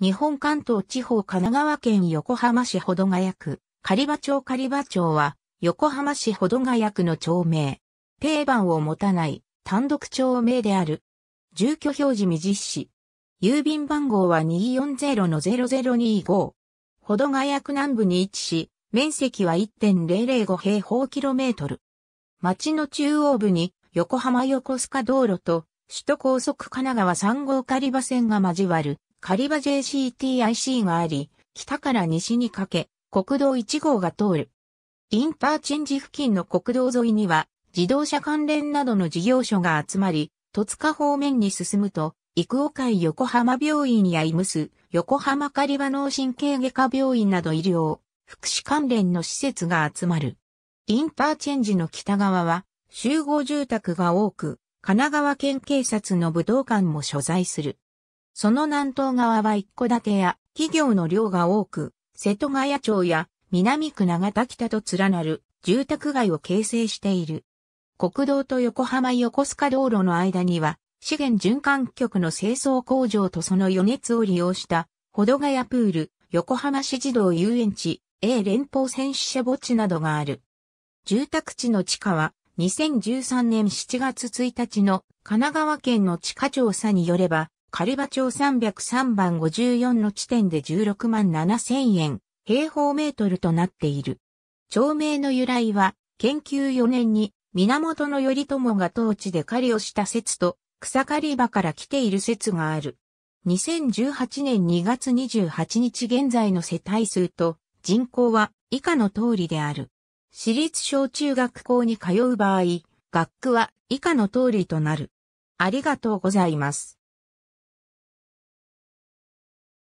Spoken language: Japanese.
日本関東地方神奈川県横浜市保土ヶ谷区、狩場町狩場町は、横浜市保土ヶ谷区の町名。定番を持たない、単独町名である。住居表示未実施。郵便番号は240-0025。保土ヶ谷区南部に位置し、面積は1.005平方キロメートル。町の中央部に、横浜横須賀道路と、首都高速神奈川3号狩場線が交わるカリバ JCTIC があり、北から西にかけ、国道1号が通る。インターチェンジ付近の国道沿いには、自動車関連などの事業所が集まり、戸塚方面に進むと、育尾会横浜病院やイムス、横浜カリバ脳神経外科病院など医療、福祉関連の施設が集まる。インターチェンジの北側は、集合住宅が多く、神奈川県警察の武道館も所在する。その南東側は一戸建てや企業の量が多く、瀬戸ヶ谷町や南区長田北と連なる住宅街を形成している。国道と横浜横須賀道路の間には、資源循環局の清掃工場とその余熱を利用した、保土ヶ谷プール、横浜市児童遊園地、A 連邦戦死者墓地などがある。住宅地の地価は、2013年7月1日の神奈川県の地価調査によれば、カルバ町303番54の地点で16万7千円、平方メートルとなっている。町名の由来は、研究4年に源頼朝が当地で狩りをした説と、草刈り場から来ている説がある。2018年2月28日現在の世帯数と人口は以下の通りである。私立小中学校に通う場合、学区は以下の通りとなる。ありがとうございます。